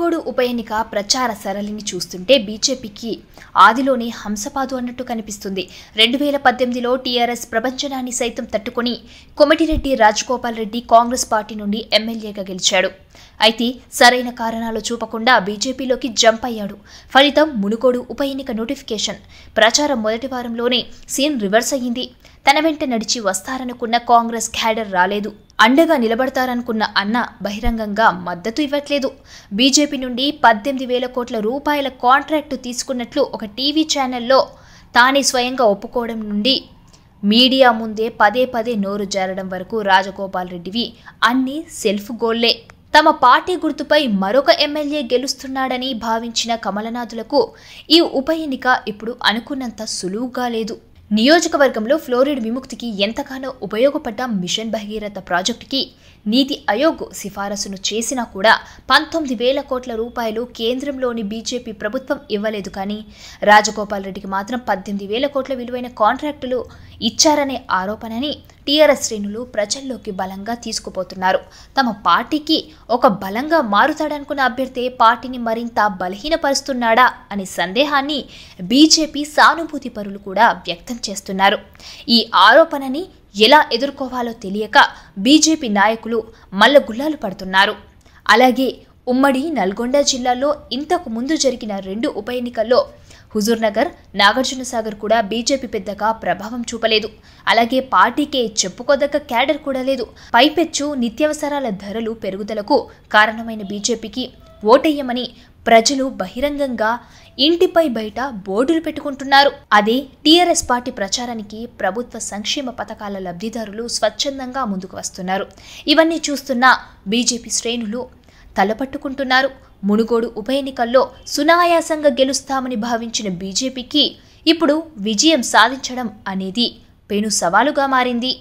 పిట్టలగోడు ఉప ఎన్నిక ప్రచార సరళిని చూస్తుంటే బీజేపీకి ఆదిలోనే హంసపాదు అన్నట్టు కనిపిస్తుంది రెండు వేల పద్దెనిమిదిలో టీఆర్ఎస్ ప్రపంచనాన్ని సైతం తట్టుకుని కొమటిరెడ్డి రాజగోపాల్ రెడ్డి కాంగ్రెస్ పార్టీ నుండి ఎమ్మెల్యేగా గెలిచాడు అయితే సరైన కారణాలు చూపకుండా బీజేపీలోకి జంప్ అయ్యాడు ఫలితం మునుగోడు ఉప ఎన్నిక నోటిఫికేషన్ ప్రచారం మొదటి వారంలోనే సీన్ రివర్స్ అయ్యింది తన వెంట నడిచి వస్తారనుకున్న కాంగ్రెస్ క్యాడర్ రాలేదు అండగా నిలబడతారనుకున్న అన్న బహిరంగంగా మద్దతు ఇవ్వట్లేదు బీజేపీ నుండి పద్దెనిమిది వేల కోట్ల రూపాయల కాంట్రాక్టు తీసుకున్నట్లు ఒక టీవీ ఛానల్లో తానే స్వయంగా ఒప్పుకోవడం నుండి మీడియా ముందే పదే పదే నోరు జారడం వరకు రాజగోపాల్ రెడ్డివి అన్ని సెల్ఫ్ గోల్లే తమ పార్టీ గుర్తుపై మరొక ఎమ్మెల్యే గెలుస్తున్నాడని భావించిన కమలనాథులకు ఈ ఉప ఎన్నిక ఇప్పుడు అనుకున్నంత సులువుగా లేదు నియోజకవర్గంలో ఫ్లోరిడ్ విముక్తికి ఎంతగానో ఉపయోగపడ్డ మిషన్ భగీరథ ప్రాజెక్టుకి నీతి ఆయోగ్ సిఫారసును చేసినా కూడా పంతొమ్మిది వేల కోట్ల రూపాయలు కేంద్రంలోని బీజేపీ ప్రభుత్వం ఇవ్వలేదు కానీ రాజగోపాల్ రెడ్డికి మాత్రం పద్దెనిమిది వేల కోట్ల విలువైన కాంట్రాక్టులు ఇచ్చారనే ఆరోపణని టీఆర్ఎస్ శ్రేణులు ప్రజల్లోకి బలంగా తీసుకుపోతున్నారు తమ పార్టీకి ఒక బలంగా మారుతాడనుకున్న అభ్యర్థి పార్టీని మరింత బలహీనపరుస్తున్నాడా అనే సందేహాన్ని బీజేపీ సానుభూతి పరులు కూడా వ్యక్తం చేస్తున్నారు ఈ ఆరోపణని ఎలా ఎదుర్కోవాలో తెలియక బీజేపీ నాయకులు గుల్లాలు పడుతున్నారు అలాగే ఉమ్మడి నల్గొండ జిల్లాలో ఇంతకు ముందు జరిగిన రెండు ఉప ఎన్నికల్లో హుజూర్నగర్ నాగార్జునసాగర్ కూడా బీజేపీ పెద్దగా ప్రభావం చూపలేదు అలాగే పార్టీకే చెప్పుకోదగ్గ క్యాడర్ కూడా లేదు పైపెచ్చు నిత్యావసరాల ధరలు పెరుగుదలకు కారణమైన బీజేపీకి ఓటెయ్యమని ప్రజలు బహిరంగంగా ఇంటిపై బయట బోర్డులు పెట్టుకుంటున్నారు అదే టీఆర్ఎస్ పార్టీ ప్రచారానికి ప్రభుత్వ సంక్షేమ పథకాల లబ్ధిదారులు స్వచ్ఛందంగా ముందుకు వస్తున్నారు ఇవన్నీ చూస్తున్న బీజేపీ శ్రేణులు తలపట్టుకుంటున్నారు మునుగోడు ఉప ఎన్నికల్లో సునాయాసంగా గెలుస్తామని భావించిన బీజేపీకి ఇప్పుడు విజయం సాధించడం అనేది పెను సవాలుగా మారింది